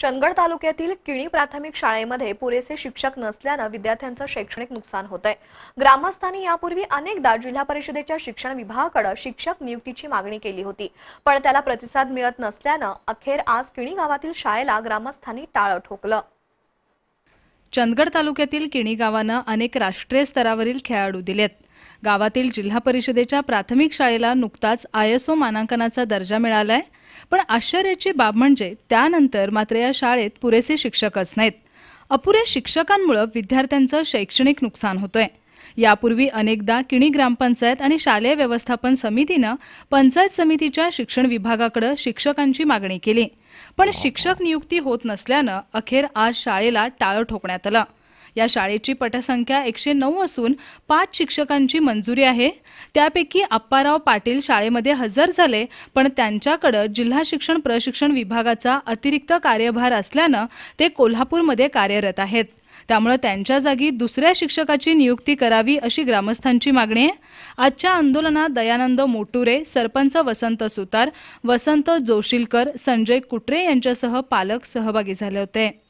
चंदगड तालुक्यातील किणी प्राथमिक शाळेमध्ये पुरेसे शिक्षक नसल्यानं विद्यार्थ्यांचं शैक्षणिक नुकसान होत आहे ग्रामस्थांनी यापूर्वी अनेकदा जिल्हा परिषदेच्या शिक्षण विभागाकडे शिक्षक नियुक्तीची मागणी केली होती पण त्याला प्रतिसाद मिळत नसल्यानं अखेर आज किणी गावातील शाळेला ग्रामस्थांनी टाळं ठोकलं चंदगड तालुक्यातील किणी गावानं अनेक राष्ट्रीय स्तरावरील खेळाडू दिलेत गावातील जिल्हा परिषदेच्या प्राथमिक शाळेला नुकताच आय एस ओ मानांकनाचा दर्जा मिळाला आहे पण आश्चर्याची बाब म्हणजे त्यानंतर मात्र या शाळेत पुरेसे शिक्षकच नाहीत अपुऱ्या शिक्षकांमुळे विद्यार्थ्यांचं शैक्षणिक नुकसान होतंय यापूर्वी अनेकदा किणी ग्रामपंचायत आणि शालेय व्यवस्थापन समितीनं पंचायत समितीच्या शिक्षण विभागाकडे शिक्षकांची मागणी केली पण शिक्षक नियुक्ती होत नसल्यानं अखेर आज शाळेला टाळं ठोकण्यात आलं या शाळेची पटसंख्या एकशे नऊ असून पाच शिक्षकांची मंजुरी आहे त्यापैकी अप्पाराव पाटील शाळेमध्ये हजर झाले पण त्यांच्याकडं जिल्हा शिक्षण प्रशिक्षण विभागाचा अतिरिक्त कार्यभार असल्यानं ते कोल्हापूरमध्ये कार्यरत आहेत त्यामुळे त्यांच्या जागी दुसऱ्या शिक्षकाची नियुक्ती करावी अशी ग्रामस्थांची मागणी आहे आजच्या आंदोलनात दयानंद मोटुरे सरपंच वसंत सुतार वसंत जोशीलकर संजय कुटरे यांच्यासह पालक सहभागी झाले होते